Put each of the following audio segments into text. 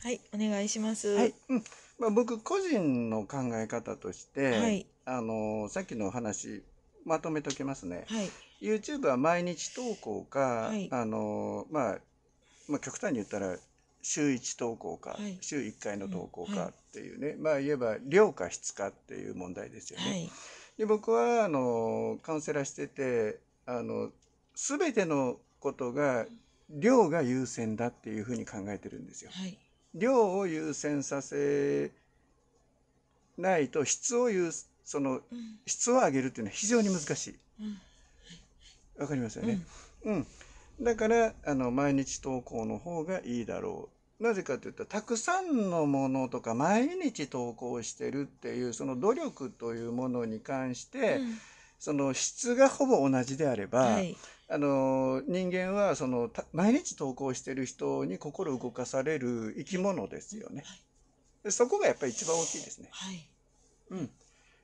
はいお願いします。はい、うんまあ、僕個人の考え方として、はい、あのさっきの話まとめときますね。はい、y o u t u b は毎日投稿か、はい、あのまあ、まあ、極端に言ったら週1投稿か、週1回の投稿かっていうね、まあ言えば量か質かっていう問題ですよね。で僕はあのカウンセラーしててあの全てのことが量が優先だっていうふうに考えてるんですよ。量を優先させないと質を優その質を上げるっていうのは非常に難しい。わかりますよね。うん、うん、だからあの毎日投稿の方がいいだろう。なぜかというとたくさんのものとか毎日投稿してるっていうその努力というものに関して、うん、その質がほぼ同じであれば、はいあの人間はその毎日投稿してる人に心動かされる生き物ですよね。はい、そこがやっぱり一番大きいですね。はい、うん、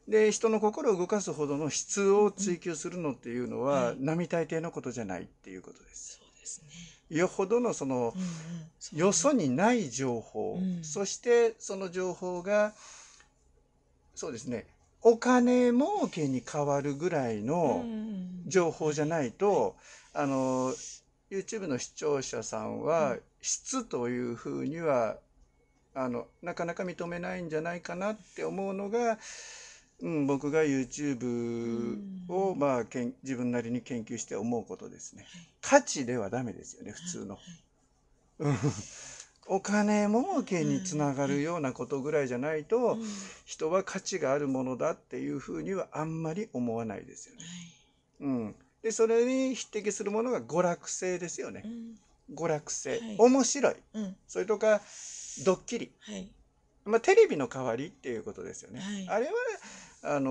で人の心を動かすほどの質を追求するのっていうのは、うん、並大抵のことじゃないっていうことです。そうですね、よほどのその、よそにない情報、そしてその情報がそうですねお金儲けに変わるぐらいの情報じゃないと、あの YouTube の視聴者さんは質というふうにはあのなかなか認めないんじゃないかなって思うのが、うん、僕が YouTube を、まあ、けん自分なりに研究して思うことですね。価値ではダメですよね普通の。お金儲けにつながるようなことぐらいじゃないと、人は価値があるものだっていうふうにはあんまり思わないですよね。はい、うん、でそれに匹敵するものが娯楽性ですよね。うん、娯楽性、はい、面白い、うん、それとかドッキリ、はい、まあ、テレビの代わりっていうことですよね。あれはあの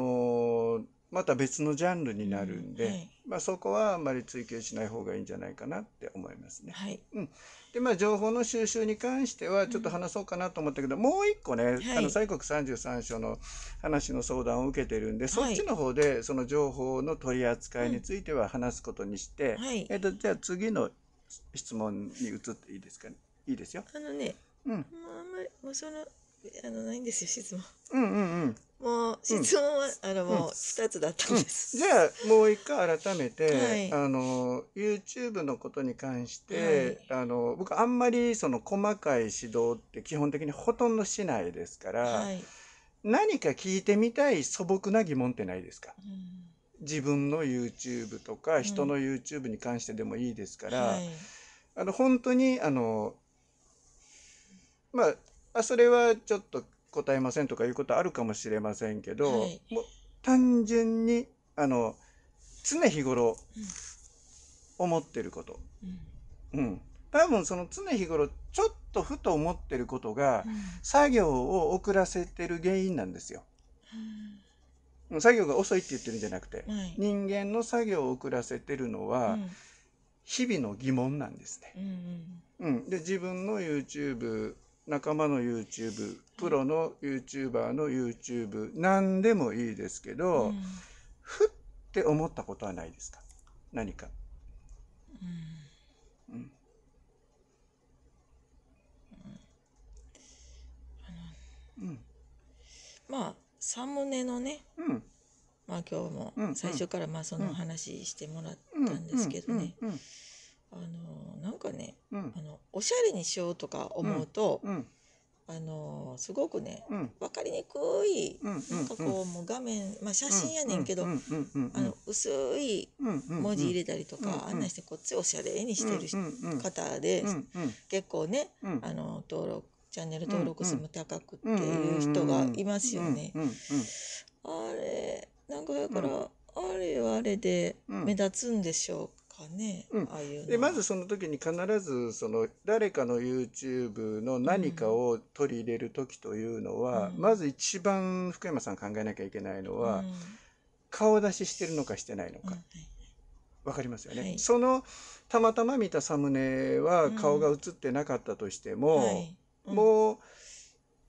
ーまた別のジャンルになるんで、うんはい、まあ、そこはあまり追求しない方がいいんじゃないかなって思いますね。はいうん、でまあ情報の収集に関してはちょっと話そうかなと思ったけど、うん、もう一個ね、はい、あの西国三十三所の話の相談を受けてるんで、そっちの方でその情報の取り扱いについては話すことにして、えっと、じゃあ次の質問に移っていいですかねいいですよ。あのね、うん、あんまりそのあのないんですよ質問。うんうんうん。もう質問は、あのもう二つだったんです。じゃあもう一回改めて、はい、あの YouTube のことに関して、はい、あの僕あんまりその細かい指導って基本的にほとんどしないですから、はい、何か聞いてみたい素朴な疑問ってないですか。うん自分の YouTube とか人の YouTube に関してでもいいですから、うんはい、あの本当にあのまああそれはちょっと答えませんとかいうことあるかもしれませんけど、はい、もう単純にあの常日頃思ってること、うん、うん、多分その常日頃ちょっとふと思ってることが、うん、作業を遅らせてる原因なんですよ。うん、作業が遅いって言ってるんじゃなくて、はい、人間の作業を遅らせてるのは、日々の疑問なんですね。うん、うん、で自分の YouTube 仲間の YouTube プロの YouTuber の YouTube 何でもいいですけど、うん、ふって思ったことはないですか何か、まあサムネのね、まあ今日も最初からまあその話してもらったんですけどね、あのなんかね、うん、あのおしゃれにしようとか思うと、うん、あのすごくね、うん、分かりにくい、なんかこうもう画面、まあ、写真やねんけど、あの薄い文字入れたりとか、あんなしてこっちおしゃれにしてる方で、結構ね、あの登録チャンネル登録数も高くっていう人がいますよね。あれなんかだから、あれはあれで目立つんでしょうかかね、うん、ああいうでまずその時に必ずその誰かの YouTube の何かを取り入れる時というのは、うん、まず一番福山さん考えなきゃいけないのは、うん、顔出ししてるのかしてないのか。わかりますよね、はい、そのたまたま見たサムネは顔が映ってなかったとしても、はい、も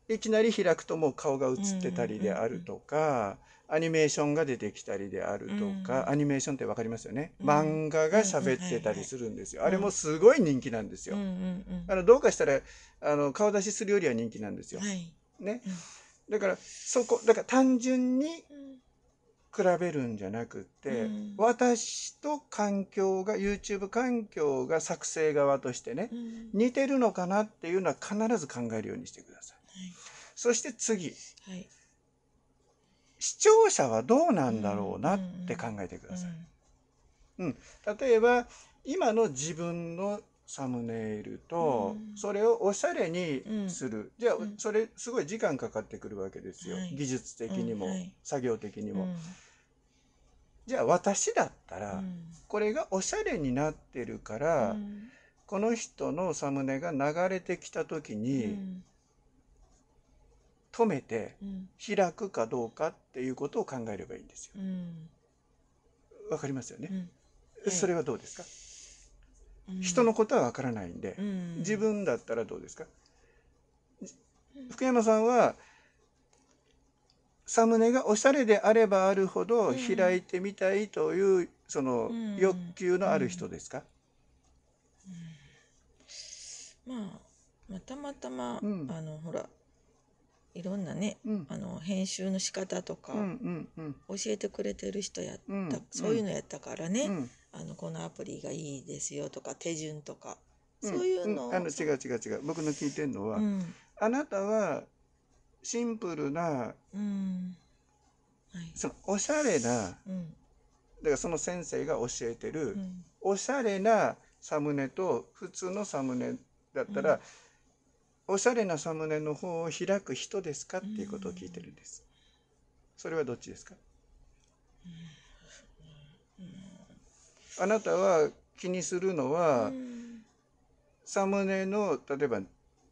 ういきなり開くともう顔が映ってたりであるとか、アニメーションが出てきたりであるとか、うん、アニメーションって分かりますよね、うん、漫画が喋ってたりするんですよ、うんあれもすごい人気なんですよ、あのどうかしたらあの顔出しするよりは人気なんですよ、はい、ね、だからそこだから単純に比べるんじゃなくて、私と環境が YouTube 環境が作成側としてね、似てるのかなっていうのは必ず考えるようにしてください、はい、そして次、はい視聴者はどうなんだろうなって考えてください。うん、例えば今の自分のサムネイルと、それをおしゃれにする、じゃあ、それすごい時間かかってくるわけですよ、技術的にも、作業的にも、じゃあ私だったら、これがおしゃれになってるから、この人のサムネが流れてきた時に、止めて開くかどうかっていうことを考えればいいんですよ。わ、かりますよね、それはどうですか、人のことはわからないんで、自分だったらどうですか福山さんはサムネがおしゃれであればあるほど開いてみたいというその欲求のある人ですか、まあまたまたま、あのほらいろんなね、うん、あの編集の仕方とか教えてくれてる人やった、うん、そういうのやったからね、うん、あのこのアプリがいいですよとか手順とか、そういうの,、あの違う違う違う僕の聞いてるのは、あなたはシンプルな、うんはい、そのおしゃれな、うん、だからその先生が教えてる、おしゃれなサムネと普通のサムネだったら、おしゃれなサムネの方を開く人ですかっていうことを聞いてるんです。それはどっちですかあなたは気にするのは、サムネの例えば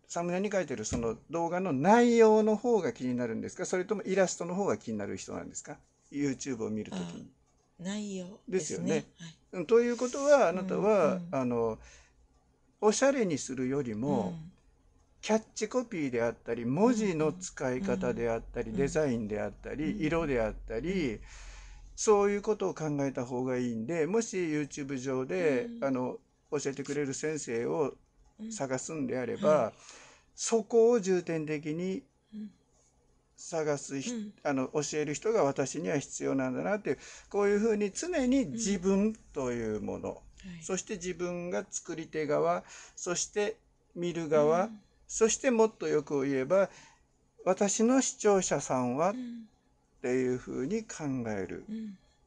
サムネに書いてるその動画の内容の方が気になるんですかそれともイラストの方が気になる人なんですか YouTube を見るときに。内容ですよね。はい、ということはあなたは、うんうん、あのおしゃれにするよりも、うんキャッチコピーであったり文字の使い方であったりデザインであったり色であったりそういうことを考えた方がいいんでもし YouTube 上であの教えてくれる先生を探すんであればそこを重点的に探す、あの教える人が私には必要なんだなっていうこういうふうに常に自分というもの、そして自分が作り手側そして見る側、そしてもっとよく言えば私の視聴者さんはっていうふうに考える、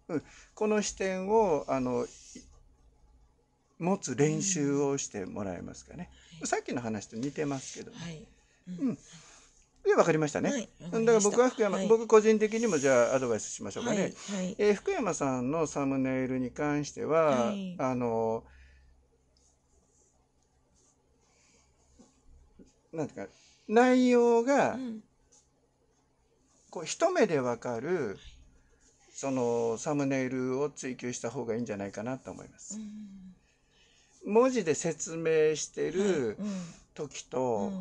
うん、この視点をあの持つ練習をしてもらえますかね、うんさっきの話と似てますけど、はい、うん、で分かりましたね、はい、だから僕は福山、僕個人的にもじゃあアドバイスしましょうかね、えー、福山さんのサムネイルに関しては、あのなんていうか内容が、こう一目でわかるそのサムネイルを追求した方がいいんじゃないかなと思います。文字で説明してる時と、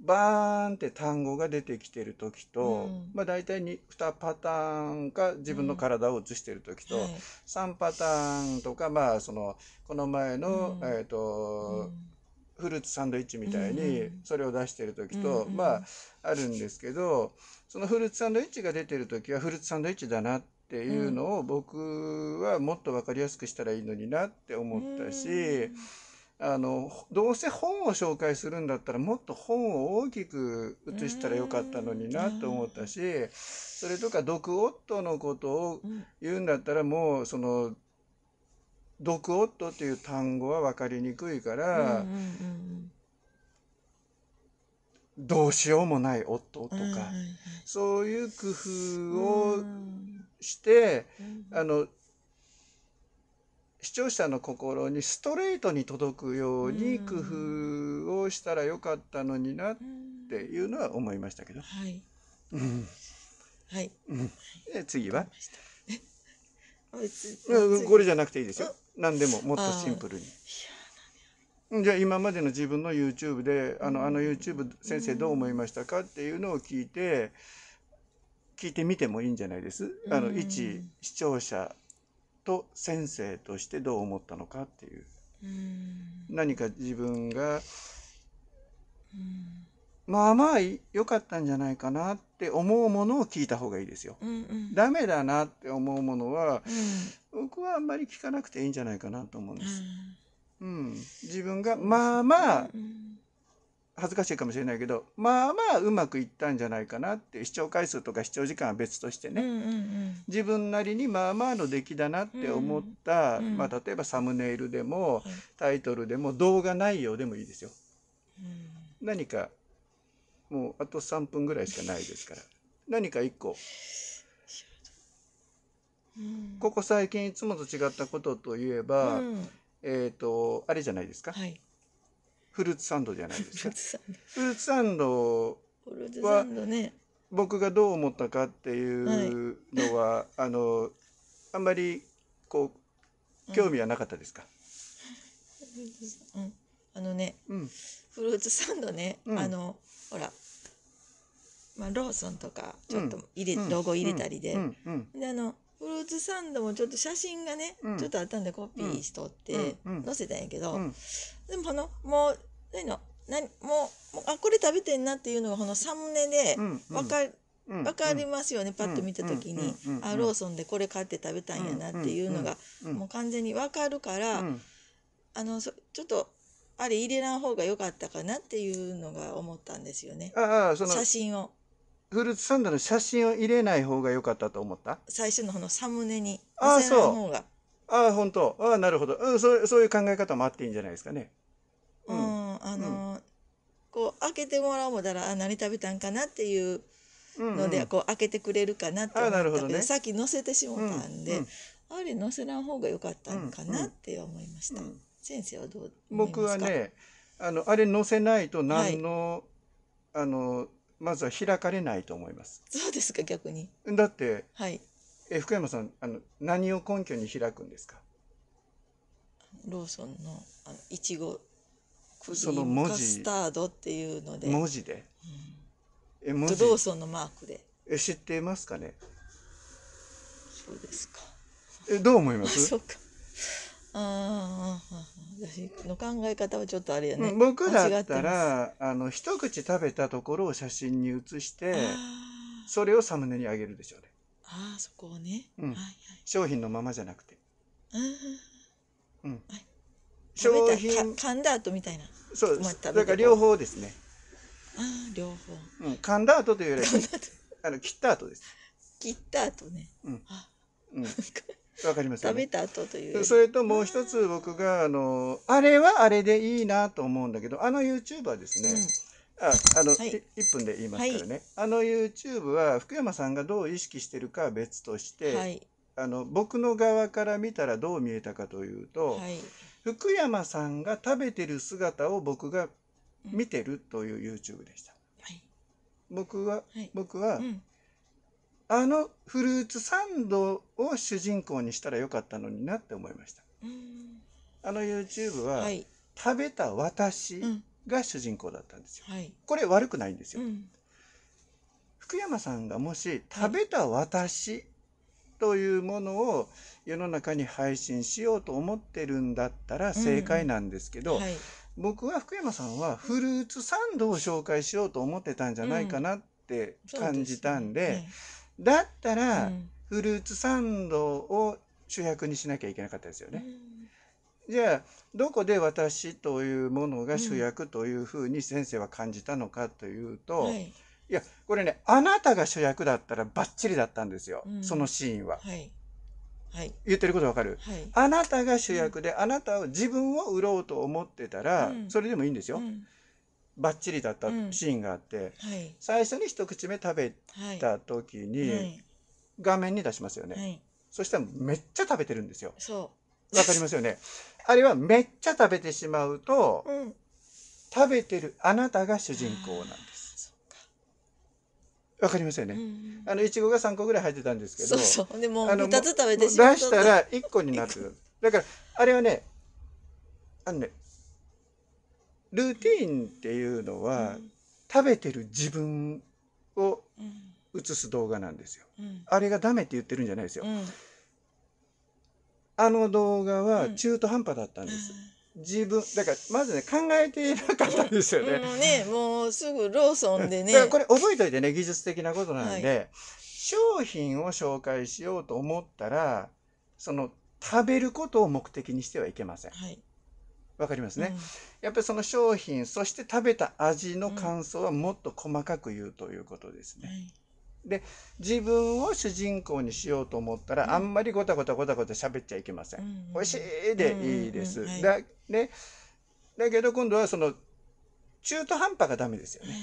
バーンって単語が出てきてる時と、うん、まあ大体 2, 2パターンか自分の体を映してる時と、うんはい、3パターンとかまあそのこの前の、うん、えっ、と、うんフルーツサンドイッチみたいにそれを出してる時と、まああるんですけどそのフルーツサンドイッチが出てる時はフルーツサンドイッチだなっていうのを僕はもっと分かりやすくしたらいいのになって思ったし。あのどうせ本を紹介するんだったらもっと本を大きく写したらよかったのになと思ったしそれとか「毒夫」のことを言うんだったらもうその「毒夫っていう単語は分かりにくいから、うんうんうんどうしようもない夫とか、うん、そういう工夫をして、うん、あの視聴者の心にストレートに届くように工夫をしたらよかったのになっていうのは思いましたけど。はい。はい。うん、次は。これじゃなくていいですよ。何でももっとシンプルに。じゃあ今までの自分の YouTube で「あのあの YouTube 先生どう思いましたか?」っていうのを聞いて聞いてみてもいいんじゃないですあの一視聴者と先生としてどう思ったのかっていう何か自分がまあまあ良かったんじゃないかなって思うものを聞いた方がいいですよ。ダメだなって思うものは僕はあんまり聞かなくていいんじゃないかなと思うんです。うん、自分がまあまあ恥ずかしいかもしれないけどまあまあうまくいったんじゃないかなって視聴回数とか視聴時間は別としてね、うんうんうん、自分なりにまあまあの出来だなって思った、うんうん、まあ、例えばサムネイルでもタイトルでも動画内容でもいいですよ。うん、何かもうあと3分ぐらいしかないですから何か1個ここ最近いつもと違ったことといえば、うん、えっ、ー、とあれじゃないですか、はい、フルーツサンドじゃないですかフルーツサンドは、ね、僕がどう思ったかっていうのは、はい、あのあんまりこう興味はなかったですか、うん、あのね、うん、フルーツサンドね、あのほらまあ、ローソンとかちょっと入れ、うん、ロゴ入れたりで、うんうん、であのフルーツサンドもちょっと写真がね、うん、ちょっとあったんでコピーしとって載せたんやけど、うんうん、でもこのもう何の何もうあこれ食べてんなっていうのがこのサムネで分かる。分かりますよね、パッと見た時に、あローソンでこれ買って食べたんやなっていうのが、もう完全に分かるから、あのちょっとあれ入れらん方が良かったかなっていうのが思ったんですよね写真を。フルーツサンドの写真を入れない方が良かったと思った最初のこのサムネにああそうああ本当ああなるほど、うん、そうそういう考え方もあっていいんじゃないですかね。うん、うん、あのーうん、こう開けてもらおうもたらあ何食べたんかなっていうので、こう開けてくれるかなって思ったけど、ね、さっき載せてしまったんで、うんうん、あれ載せない方が良かったんかなって思いました。うんうん、先生はどう僕はねあのあれ載せないと何の、はい、あのまずは開かれないと思います。そうですか逆に。だって、はい、え福山さんあの何を根拠に開くんですかローソンのあのいちごクリームカスタードっていうので文字で、うん、え文字ローソンのマークでえ知っていますかねそうですかえどう思いますそうかああ私の考え方はちょっとあれやね僕だったらあの一口食べたところを写真に写してそれをサムネにあげるでしょうねああそこをね、うんはいはい、商品のままじゃなくてうん、はい、商品噛んだ後みたいなそうです、まだから両方ですねああ両方、うん、噛んだ後というよりはあの切った後です切った後ね、うん、あうんわかりますよ、ね、食べた後というそれともう一つ僕があのあれはあれでいいなと思うんだけどあの y o u t u b e はですね、うん、ああの、はい、1分で言いますからね、はい、あの YouTube は福山さんがどう意識してるかは別として、はい、あの僕の側から見たらどう見えたかというと、はい、福山さんが食べてる姿を僕が見てるという YouTube でした。僕は、僕は、あのフルーツサンドを主人公にしたらよかったのになって思いました。あの YouTube は、はい、食べた私が主人公だったんですよ。はい、これ悪くないんですよ、うん。福山さんがもし食べた私というものを世の中に配信しようと思ってるんだったら正解なんですけど、うんはい、僕は福山さんはフルーツサンドを紹介しようと思ってたんじゃないかなって感じたんで、うんだったら、うん、フルーツサンドを主役にしなきゃいけなかったですよね。うん、じゃあどこで私というものが主役というふうに先生は感じたのかというと、はい、いやこれねあなたが主役だったらばっちりだったんですよ、そのシーンは。はいはい、言ってることわかる、はい、あなたが主役で、うん、あなたを自分を売ろうと思ってたら、うん、それでもいいんですよ、うん、バッチリだったシーンがあって、うんはい、最初に一口目食べた時に、画面に出しますよね、はい、そしたらめっちゃ食べてるんですよわかりますよねあれはめっちゃ食べてしまうと、うん、食べてるあなたが主人公なんですわかりますよね、うんあのいちごが3個ぐらい入ってたんですけどそうでも2つ食べてしまう出したら1個になってるだからあれはねあのねルーティーンっていうのは、食べてる自分を映す動画なんですよ、あれがダメって言ってるんじゃないですよ、あの動画は中途半端だったんです、自分だからまずね考えていなかったんですよね。うん、ねもうすぐローソンでね。これ覚えといてね技術的なことなんで、はい、商品を紹介しようと思ったらその食べることを目的にしてはいけません。はい、わかりますね、うん、やっぱりその商品そして食べた味の感想はもっと細かく言うということですね。うん、で自分を主人公にしようと思ったら、うん、あんまりごたごたごたごた喋っちゃいけません。うん、美味しいでいいです。だね、だけど今度はその中途半端がダメですよね。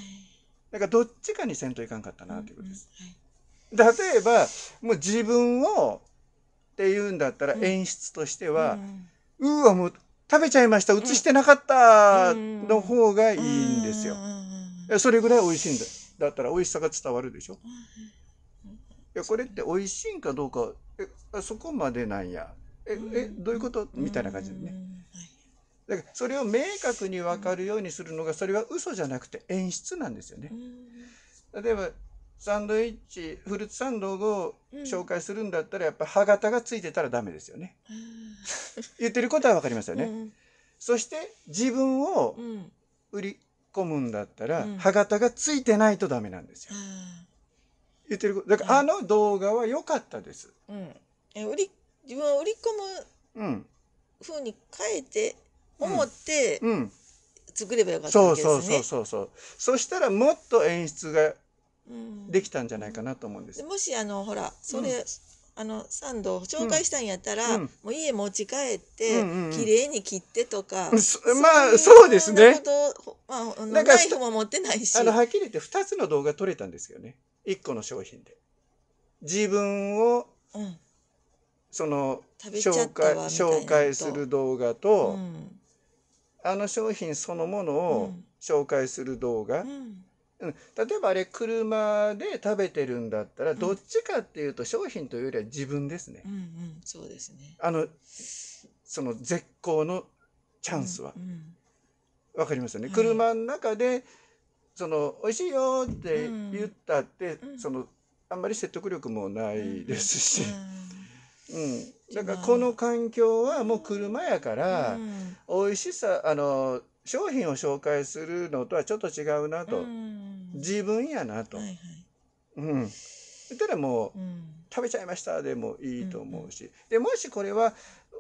だからどっちかにせんといかんかったなということです。例えばもう自分をっていうんだったら演出としては、うわもう食べちゃいました、移してなかったの方がいいんですよ。それぐらい美味しいんだ。だったら美味しさが伝わるでしょ。いや、これって美味しいんかどうか、えそこまでなんや。え、え、どういうことみたいな感じでね。だからそれを明確に分かるようにするのがそれは嘘じゃなくて演出なんですよね。例えばサンドイッチフルーツサンドを紹介するんだったらやっぱ歯型がついてたらダメですよね。言ってることは分かりますよね。うん、そして自分を売り込むんだったら、歯型がついてないとダメなんですよ。うん、言ってるだからあの動画は良かったです。うん、え売り自分を売り込む風に変えて思って、作ればよかったわけですね。そうそうそうそうそう。そしたらもっと演出ができたんじゃないかなと思うんです。もしあのほらそれ、あのサ度紹介したんやったら、うん、もう家持ち帰って綺麗、うんうん、に切ってとか、まあそうですね。まあ、ナイフも持ってないしあのはっきり言って2つの動画撮れたんですよね1個の商品で。自分を、うん、その紹介紹介する動画と、うん、あの商品そのものを紹介する動画、うんうん、例えばあれ車で食べてるんだったらどっちかっていうと商品というよりは自分ですね。うんうん、そうですねあのその絶好のチャンスは。うんうんわかりますよね、はい、車の中でその美味しいよって言ったって、うん、そのあんまり説得力もないですし、うん、うん、だからこの環境はもう車やから、うん、美味しさあの商品を紹介するのとはちょっと違うなと、うん、自分やなと、はいはい、うん、たらもう、うん、食べちゃいましたでもいいと思うし、うん、でもしこれは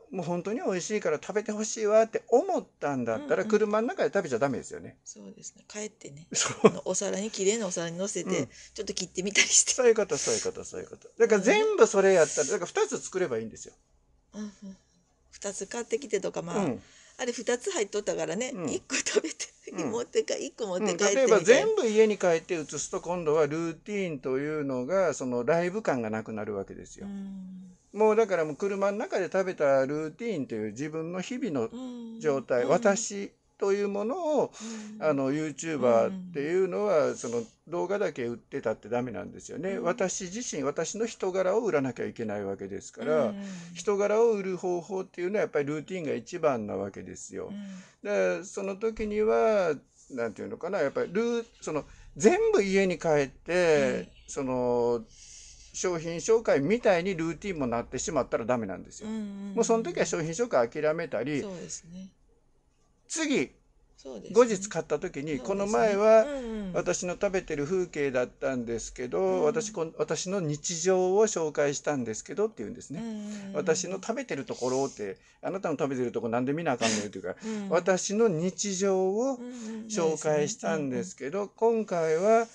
もう本当に美味しいから食べてほしいわって思ったんだったら、車の中で食べちゃダメですよね。そうですね。帰ってね。お皿に綺麗なお皿にのせて、うん、ちょっと切ってみたりして。そういうことそういうことそういうこと。だから全部それやったら、だから二つ作ればいいんですよ。二、うん、つ買ってきてとかまあ、うん、あれ2つ入っとったからね、うん、1個食べて、持ってか1個持って帰って、例えば全部家に帰って移すと今度はルーティーンというのがそのライブ感がなくなるわけですよ。もうだからもう車の中で食べたルーティーンという自分の日々の状態、私というものを、うん、あの YouTuber っていうのは、うん、その動画だけ売ってたってダメなんですよね、うん、私自身私の人柄を売らなきゃいけないわけですから、うん、人柄を売る方法っていうのはやっぱりルーティンが一番なわけですよ。うん、でその時にはなんていうのかなやっぱりルその全部家に帰って、その商品紹介みたいにルーティンもなってしまったらダメなんですよ。もうその時は商品紹介諦めたり、そうですね、次後日買った時に、この前は私の食べてる風景だったんですけど、私私の日常を紹介したんですけどって言うんですね、私の食べてるところってあなたの食べてるとこなんで見なあかんのよというか、私の日常を紹介したんですけど、今回は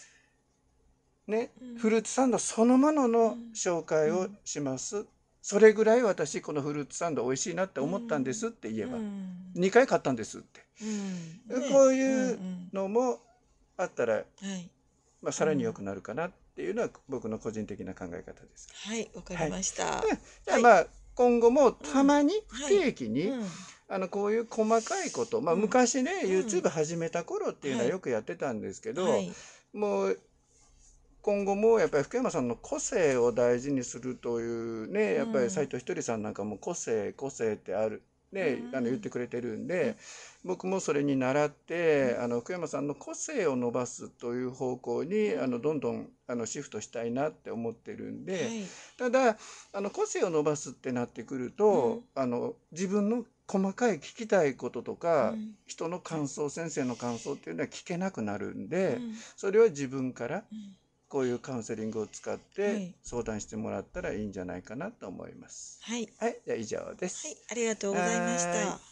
ね、フルーツサンドそのものの紹介をします、それぐらい私このフルーツサンド美味しいなって思ったんですって言えば、うん、2回買ったんですって、うんね、こういうのもあったら、うんまあ、さらに良くなるかなっていうのは僕の個人的な考え方です。はいわかりました、はい、じゃあまあ、今後もたまに定期に、うんはい、あのこういう細かいこと、まあ、昔ね、YouTube 始めた頃っていうのはよくやってたんですけど、もう今後もやっぱり福山さんの個性を大事にするというね、やっぱり斎藤ひとりさんなんかも個性個性ってあるね、あの言ってくれてるんで、僕もそれに倣って、あの福山さんの個性を伸ばすという方向に、あのどんどんあのシフトしたいなって思ってるんで、ただあの個性を伸ばすってなってくると、あの自分の細かい聞きたいこととか、人の感想先生の感想っていうのは聞けなくなるんで、それは自分から、こういうカウンセリングを使って相談してもらったらいいんじゃないかなと思います。はい。はい、じゃ以上です。はい、ありがとうございました。